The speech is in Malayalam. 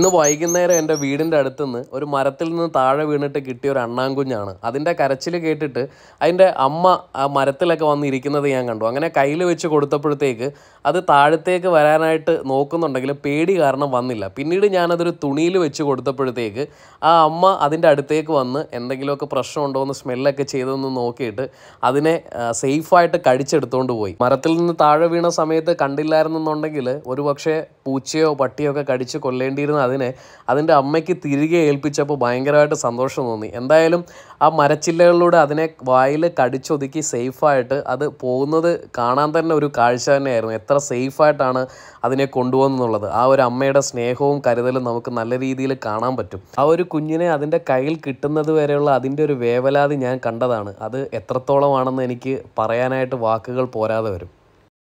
ഇന്ന് വൈകുന്നേരം എൻ്റെ വീടിൻ്റെ അടുത്തുനിന്ന് ഒരു മരത്തിൽ നിന്ന് താഴെ വീണിട്ട് കിട്ടിയ ഒരു അണ്ണാങ്കുഞ്ഞാണ് അതിൻ്റെ കരച്ചിൽ കേട്ടിട്ട് അതിൻ്റെ അമ്മ ആ മരത്തിലൊക്കെ വന്നിരിക്കുന്നത് ഞാൻ കണ്ടു അങ്ങനെ കയ്യിൽ വെച്ച് കൊടുത്തപ്പോഴത്തേക്ക് അത് താഴത്തേക്ക് വരാനായിട്ട് നോക്കുന്നുണ്ടെങ്കിൽ പേടി കാരണം വന്നില്ല പിന്നീട് ഞാനതൊരു തുണിയിൽ വെച്ച് കൊടുത്തപ്പോഴത്തേക്ക് ആ അമ്മ അതിൻ്റെ അടുത്തേക്ക് വന്ന് എന്തെങ്കിലുമൊക്കെ പ്രശ്നമുണ്ടോ എന്ന് സ്മെല്ലൊക്കെ ചെയ്തൊന്ന് നോക്കിയിട്ട് അതിനെ സേഫായിട്ട് കടിച്ചെടുത്തുകൊണ്ട് പോയി മരത്തിൽ നിന്ന് താഴെ വീണ സമയത്ത് കണ്ടില്ലായിരുന്നെന്നുണ്ടെങ്കിൽ ഒരുപക്ഷെ പൂച്ചയോ പട്ടിയോ ഒക്കെ കടിച്ച് കൊല്ലേണ്ടിയിരുന്ന അതിനെ അതിൻ്റെ അമ്മയ്ക്ക് തിരികെ ഏൽപ്പിച്ചപ്പോൾ ഭയങ്കരമായിട്ട് സന്തോഷം തോന്നി എന്തായാലും ആ മരച്ചില്ലകളിലൂടെ അതിനെ വായിൽ കടിച്ചൊതുക്കി സേഫായിട്ട് അത് പോകുന്നത് കാണാൻ തന്നെ ഒരു കാഴ്ച തന്നെയായിരുന്നു എത്ര സേഫായിട്ടാണ് അതിനെ കൊണ്ടുപോകുന്നുള്ളത് ആ ഒരു അമ്മയുടെ സ്നേഹവും കരുതലും നമുക്ക് നല്ല രീതിയിൽ കാണാൻ പറ്റും ആ ഒരു കുഞ്ഞിനെ അതിൻ്റെ കയ്യിൽ കിട്ടുന്നത് വരെയുള്ള അതിൻ്റെ ഒരു വേവലാതി ഞാൻ കണ്ടതാണ് അത് എത്രത്തോളമാണെന്ന് എനിക്ക് പറയാനായിട്ട് വാക്കുകൾ പോരാതെ വരും